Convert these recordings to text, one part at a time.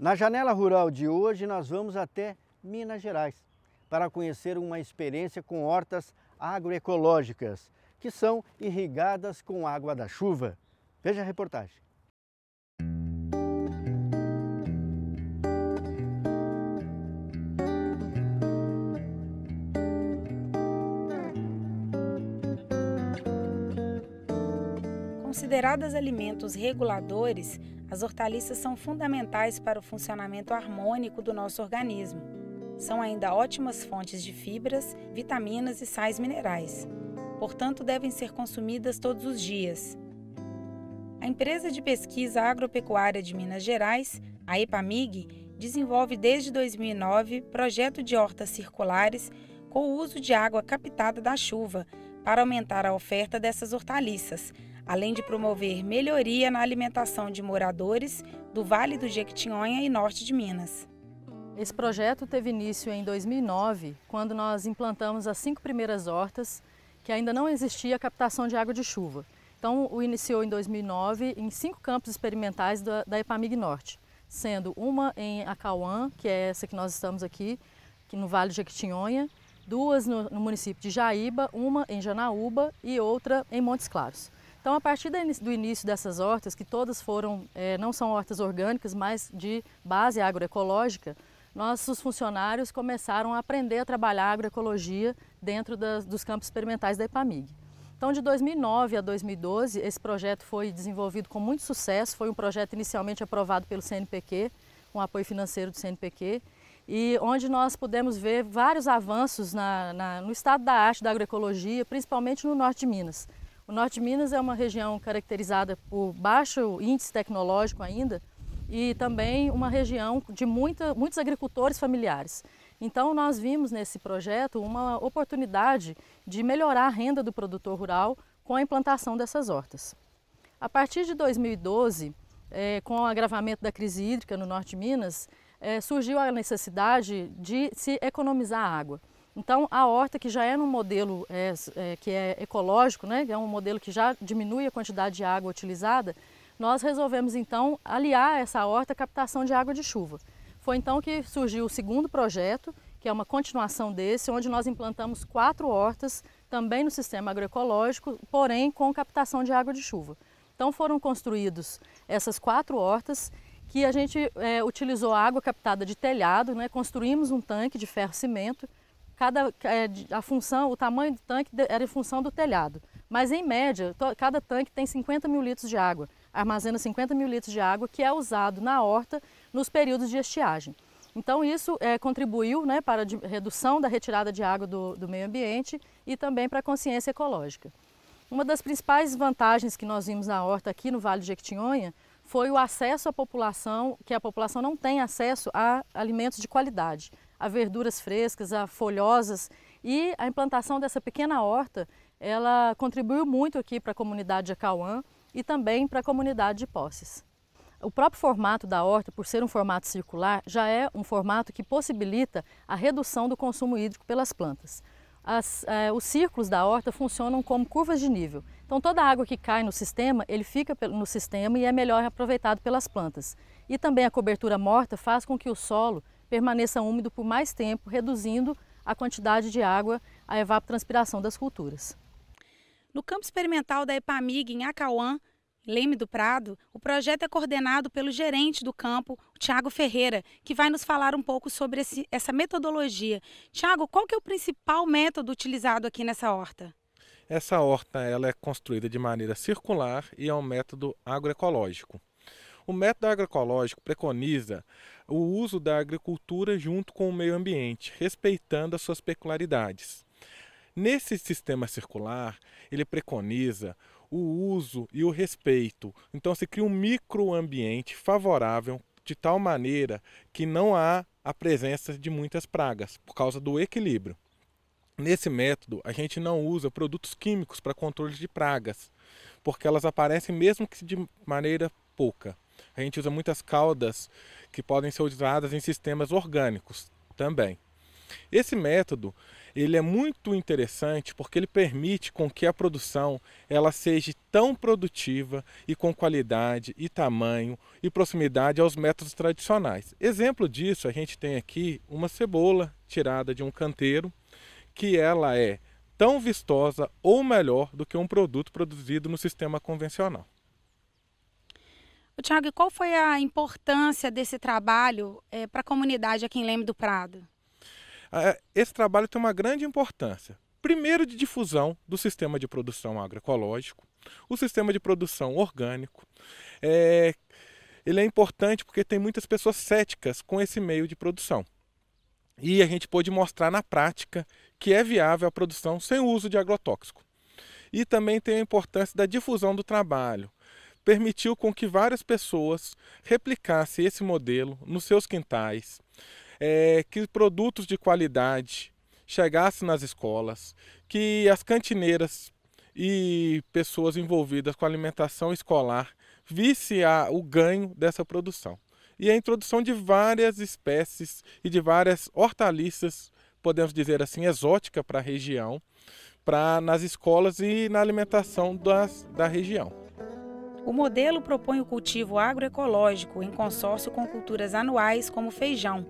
Na Janela Rural de hoje, nós vamos até Minas Gerais para conhecer uma experiência com hortas agroecológicas, que são irrigadas com água da chuva. Veja a reportagem. Consideradas alimentos reguladores, as hortaliças são fundamentais para o funcionamento harmônico do nosso organismo. São ainda ótimas fontes de fibras, vitaminas e sais minerais. Portanto, devem ser consumidas todos os dias. A empresa de pesquisa agropecuária de Minas Gerais, a EPAMIG, desenvolve desde 2009 projeto de hortas circulares com o uso de água captada da chuva para aumentar a oferta dessas hortaliças, além de promover melhoria na alimentação de moradores do Vale do Jequitinhonha e norte de Minas. Esse projeto teve início em 2009, quando nós implantamos as cinco primeiras hortas, que ainda não existia captação de água de chuva. Então, o iniciou em 2009 em cinco campos experimentais da, da EPAMIG Norte, sendo uma em Acauã, que é essa que nós estamos aqui, que no Vale de Jequitinhonha, duas no, no município de Jaíba, uma em Janaúba e outra em Montes Claros. Então, a partir do início dessas hortas, que todas foram, é, não são hortas orgânicas, mas de base agroecológica, nossos funcionários começaram a aprender a trabalhar agroecologia dentro dos campos experimentais da EPAMIG. Então, de 2009 a 2012, esse projeto foi desenvolvido com muito sucesso. Foi um projeto inicialmente aprovado pelo CNPq, com apoio financeiro do CNPq, e onde nós pudemos ver vários avanços na, na, no estado da arte da agroecologia, principalmente no norte de Minas. O norte de Minas é uma região caracterizada por baixo índice tecnológico ainda e também uma região de muita, muitos agricultores familiares. Então, nós vimos nesse projeto uma oportunidade de melhorar a renda do produtor rural com a implantação dessas hortas. A partir de 2012, eh, com o agravamento da crise hídrica no norte de Minas, eh, surgiu a necessidade de se economizar água. Então, a horta que já é num modelo é, é, que é ecológico, né, que é um modelo que já diminui a quantidade de água utilizada, nós resolvemos então aliar essa horta à captação de água de chuva. Foi então que surgiu o segundo projeto, que é uma continuação desse, onde nós implantamos quatro hortas, também no sistema agroecológico, porém com captação de água de chuva. Então foram construídos essas quatro hortas que a gente é, utilizou água captada de telhado, né? construímos um tanque de ferro-cimento cada é, a função, o tamanho do tanque era em função do telhado. Mas em média, cada tanque tem 50 mil litros de água, armazena 50 mil litros de água que é usado na horta nos períodos de estiagem. Então isso é, contribuiu né, para a redução da retirada de água do, do meio ambiente e também para a consciência ecológica. Uma das principais vantagens que nós vimos na horta aqui no Vale de Jequitinhonha foi o acesso à população, que a população não tem acesso a alimentos de qualidade a verduras frescas, a folhosas e a implantação dessa pequena horta, ela contribuiu muito aqui para a comunidade de Acauã e também para a comunidade de Posses. O próprio formato da horta, por ser um formato circular, já é um formato que possibilita a redução do consumo hídrico pelas plantas. As, eh, os círculos da horta funcionam como curvas de nível. Então toda a água que cai no sistema, ele fica no sistema e é melhor aproveitado pelas plantas. E também a cobertura morta faz com que o solo permaneça úmido por mais tempo, reduzindo a quantidade de água, a evapotranspiração das culturas. No campo experimental da EPAMIG, em Acauã, Leme do Prado, o projeto é coordenado pelo gerente do campo, Tiago Ferreira, que vai nos falar um pouco sobre esse, essa metodologia. Tiago, qual que é o principal método utilizado aqui nessa horta? Essa horta ela é construída de maneira circular e é um método agroecológico. O método agroecológico preconiza o uso da agricultura junto com o meio ambiente, respeitando as suas peculiaridades. Nesse sistema circular, ele preconiza o uso e o respeito. Então se cria um microambiente favorável de tal maneira que não há a presença de muitas pragas por causa do equilíbrio. Nesse método, a gente não usa produtos químicos para controle de pragas, porque elas aparecem mesmo que de maneira pouca. A gente usa muitas caudas que podem ser usadas em sistemas orgânicos também. Esse método ele é muito interessante porque ele permite com que a produção ela seja tão produtiva e com qualidade e tamanho e proximidade aos métodos tradicionais. Exemplo disso, a gente tem aqui uma cebola tirada de um canteiro que ela é tão vistosa ou melhor do que um produto produzido no sistema convencional. Tiago, qual foi a importância desse trabalho é, para a comunidade aqui em Leme do Prado? Ah, é, esse trabalho tem uma grande importância. Primeiro, de difusão do sistema de produção agroecológico, o sistema de produção orgânico. É, ele é importante porque tem muitas pessoas céticas com esse meio de produção. E a gente pôde mostrar na prática que é viável a produção sem o uso de agrotóxico. E também tem a importância da difusão do trabalho permitiu com que várias pessoas replicassem esse modelo nos seus quintais, é, que produtos de qualidade chegassem nas escolas, que as cantineiras e pessoas envolvidas com a alimentação escolar vissem o ganho dessa produção. E a introdução de várias espécies e de várias hortaliças, podemos dizer assim, exótica para a região, para nas escolas e na alimentação das, da região. O modelo propõe o cultivo agroecológico em consórcio com culturas anuais como feijão.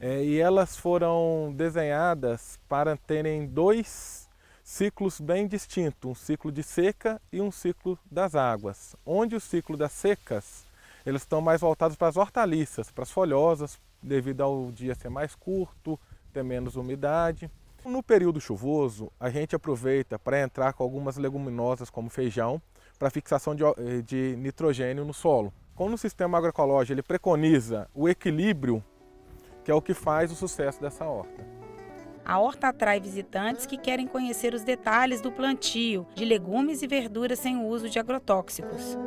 É, e elas foram desenhadas para terem dois ciclos bem distintos, um ciclo de seca e um ciclo das águas. Onde o ciclo das secas, eles estão mais voltados para as hortaliças, para as folhosas, devido ao dia ser mais curto, ter menos umidade. No período chuvoso, a gente aproveita para entrar com algumas leguminosas como feijão, para fixação de, eh, de nitrogênio no solo. Como o sistema agroecológico ele preconiza o equilíbrio, que é o que faz o sucesso dessa horta. A horta atrai visitantes que querem conhecer os detalhes do plantio de legumes e verduras sem o uso de agrotóxicos.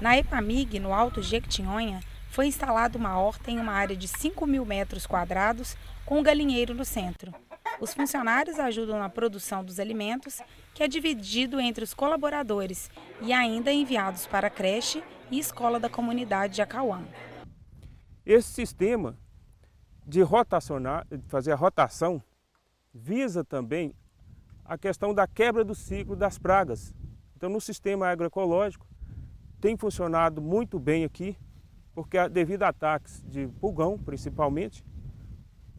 Na Epamig, no Alto Jequitinhonha, foi instalada uma horta em uma área de 5 mil metros quadrados, com um galinheiro no centro. Os funcionários ajudam na produção dos alimentos, que é dividido entre os colaboradores e ainda enviados para a creche e escola da comunidade de Acauã. Esse sistema de rotacionar, de fazer a rotação, visa também a questão da quebra do ciclo das pragas. Então, no sistema agroecológico, tem funcionado muito bem aqui, porque devido a ataques de pulgão, principalmente,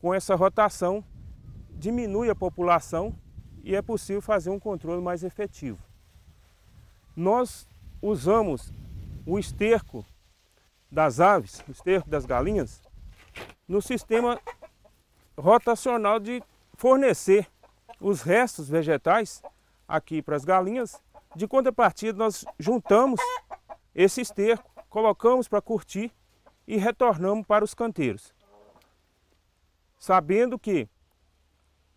com essa rotação diminui a população e é possível fazer um controle mais efetivo. Nós usamos o esterco das aves, o esterco das galinhas, no sistema rotacional de fornecer os restos vegetais aqui para as galinhas. De contrapartida, nós juntamos esse esterco colocamos para curtir e retornamos para os canteiros. Sabendo que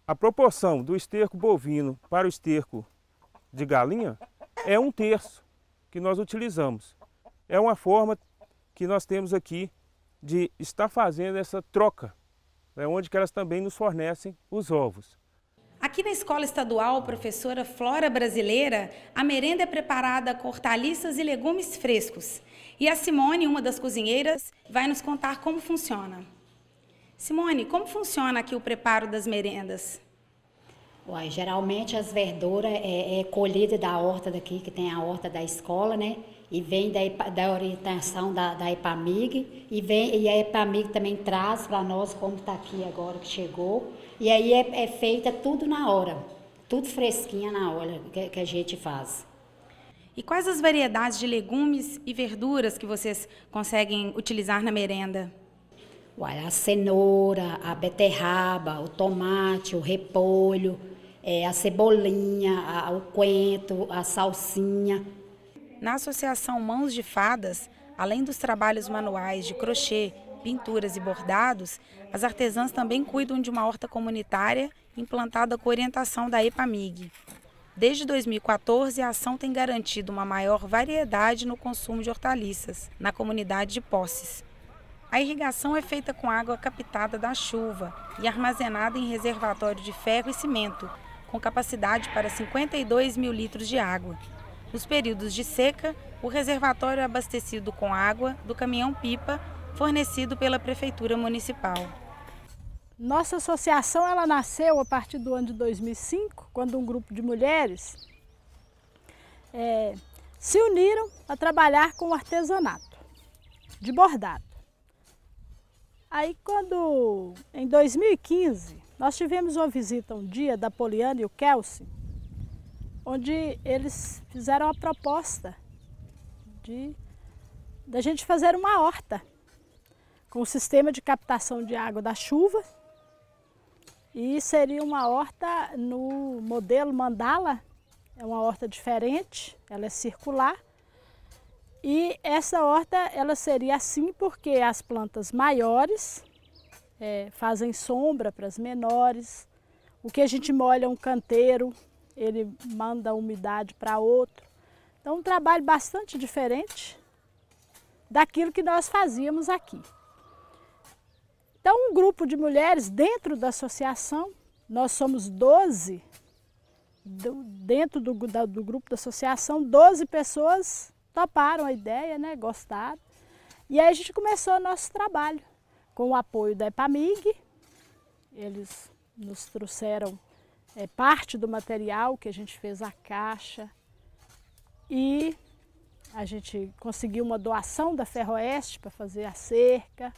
a proporção do esterco bovino para o esterco de galinha é um terço que nós utilizamos. É uma forma que nós temos aqui de estar fazendo essa troca, né, onde que elas também nos fornecem os ovos. Aqui na Escola Estadual Professora Flora Brasileira, a merenda é preparada com hortaliças e legumes frescos. E a Simone, uma das cozinheiras, vai nos contar como funciona. Simone, como funciona aqui o preparo das merendas? Uai, geralmente as verduras é, é colhida da horta daqui, que tem a horta da escola, né? E vem da, da orientação da, da EPAMIG, e, vem, e a EPAMIG também traz para nós, como está aqui agora que chegou. E aí é, é, feita tudo na hora, tudo fresquinha na hora que, que a gente faz. E quais as variedades de legumes e verduras que vocês conseguem utilizar na merenda? Uai, a cenoura, a beterraba, o tomate, o repolho, é, a cebolinha, a, o coentro, a salsinha. Na Associação Mãos de Fadas, além dos trabalhos manuais de crochê, pinturas e bordados, as artesãs também cuidam de uma horta comunitária implantada com orientação da EPAMIG. Desde 2014, a ação tem garantido uma maior variedade no consumo de hortaliças na comunidade de Posses. A irrigação é feita com água captada da chuva e armazenada em reservatório de ferro e cimento, com capacidade para 52 mil litros de água. Nos períodos de seca, o reservatório é abastecido com água do caminhão-pipa fornecido pela Prefeitura Municipal. Nossa associação ela nasceu a partir do ano de 2005, quando um grupo de mulheres é, se uniram a trabalhar com o artesanato de bordado. Aí quando, em 2015, nós tivemos uma visita um dia da Poliana e o Kelsey, onde eles fizeram a proposta de da gente fazer uma horta com o sistema de captação de água da chuva e seria uma horta no modelo mandala, é uma horta diferente, ela é circular e essa horta ela seria assim porque as plantas maiores é, fazem sombra para as menores. O que a gente molha um canteiro, ele manda umidade para outro. Então, um trabalho bastante diferente daquilo que nós fazíamos aqui. Então, um grupo de mulheres dentro da associação, nós somos 12, do, dentro do, da, do grupo da associação, 12 pessoas toparam a ideia, né, gostaram. E aí a gente começou o nosso trabalho com o apoio da EPAMIG, eles nos trouxeram é, parte do material que a gente fez a caixa e a gente conseguiu uma doação da Ferroeste para fazer a cerca.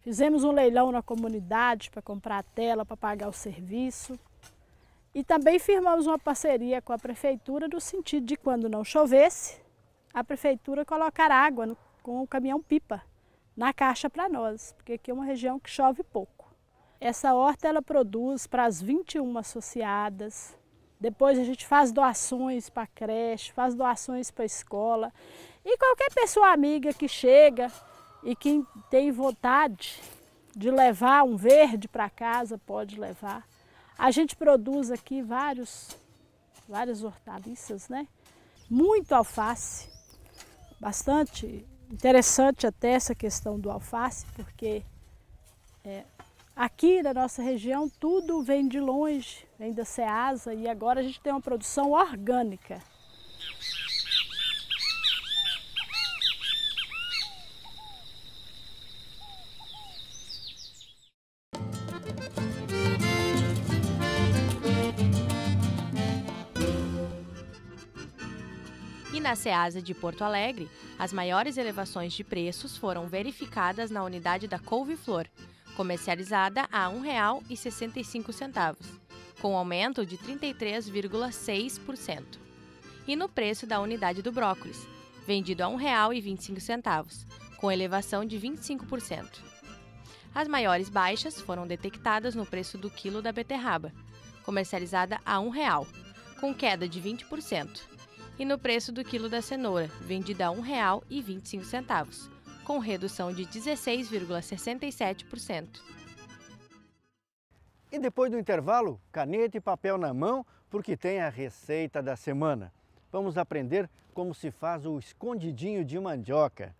Fizemos um leilão na comunidade para comprar a tela, para pagar o serviço. E também firmamos uma parceria com a prefeitura no sentido de quando não chovesse, a prefeitura colocar água no, com o caminhão pipa na caixa para nós, porque aqui é uma região que chove pouco. Essa horta ela produz para as 21 associadas. Depois a gente faz doações para a creche, faz doações para a escola. E qualquer pessoa amiga que chega e que tem vontade de levar um verde para casa, pode levar. A gente produz aqui vários, várias hortaliças, né? Muito alface, bastante Interessante até essa questão do alface, porque é, aqui na nossa região tudo vem de longe, vem da Ceasa e agora a gente tem uma produção orgânica. E na Ceasa de Porto Alegre, as maiores elevações de preços foram verificadas na unidade da couve-flor, comercializada a R$ 1,65, com aumento de 33,6%. E no preço da unidade do brócolis, vendido a R$ 1,25, com elevação de 25%. As maiores baixas foram detectadas no preço do quilo da beterraba, comercializada a R$ 1,00, com queda de 20%, e no preço do quilo da cenoura, vendida a R$ 1,25, com redução de 16,67%. E depois do intervalo, caneta e papel na mão, porque tem a receita da semana. Vamos aprender como se faz o escondidinho de mandioca.